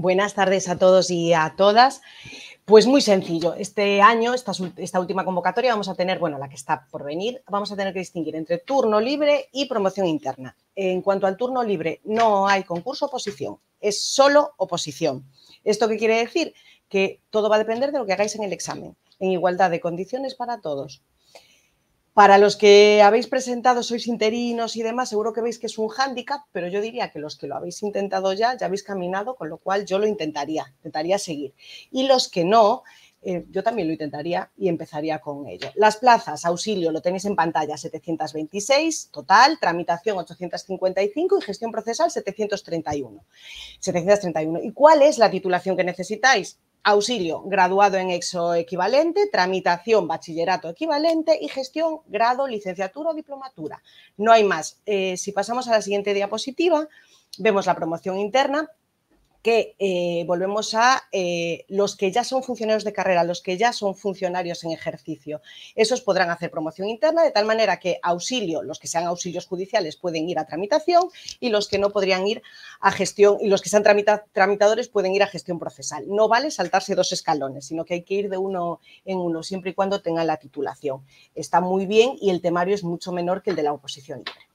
Buenas tardes a todos y a todas. Pues muy sencillo. Este año, esta, última convocatoria, vamos a tener, bueno, la que está por venir, vamos a tener que distinguir entre turno libre y promoción interna. En cuanto al turno libre, no hay concurso oposición, es solo oposición. ¿Esto qué quiere decir? Que todo va a depender de lo que hagáis en el examen, en igualdad de condiciones para todos. Para los que habéis presentado, sois interinos y demás, seguro que veis que es un hándicap, pero yo diría que los que lo habéis intentado ya, ya habéis caminado, con lo cual yo lo intentaría, intentaría seguir. Y los que no, eh, yo también lo intentaría y empezaría con ello. Las plazas, auxilio, lo tenéis en pantalla, 726 total, tramitación 855 y gestión procesal 731. 731. ¿Y cuál es la titulación que necesitáis? auxilio, graduado en EXO equivalente, tramitación, bachillerato equivalente y gestión, grado, licenciatura o diplomatura. No hay más. Eh, si pasamos a la siguiente diapositiva, vemos la promoción interna que eh, volvemos a eh, los que ya son funcionarios de carrera, los que ya son funcionarios en ejercicio. Esos podrán hacer promoción interna de tal manera que auxilio, los que sean auxilios judiciales pueden ir a tramitación y los que no podrían ir a gestión, y los que sean tramitadores pueden ir a gestión procesal. No vale saltarse dos escalones, sino que hay que ir de uno en uno, siempre y cuando tengan la titulación. Está muy bien y el temario es mucho menor que el de la oposición libre.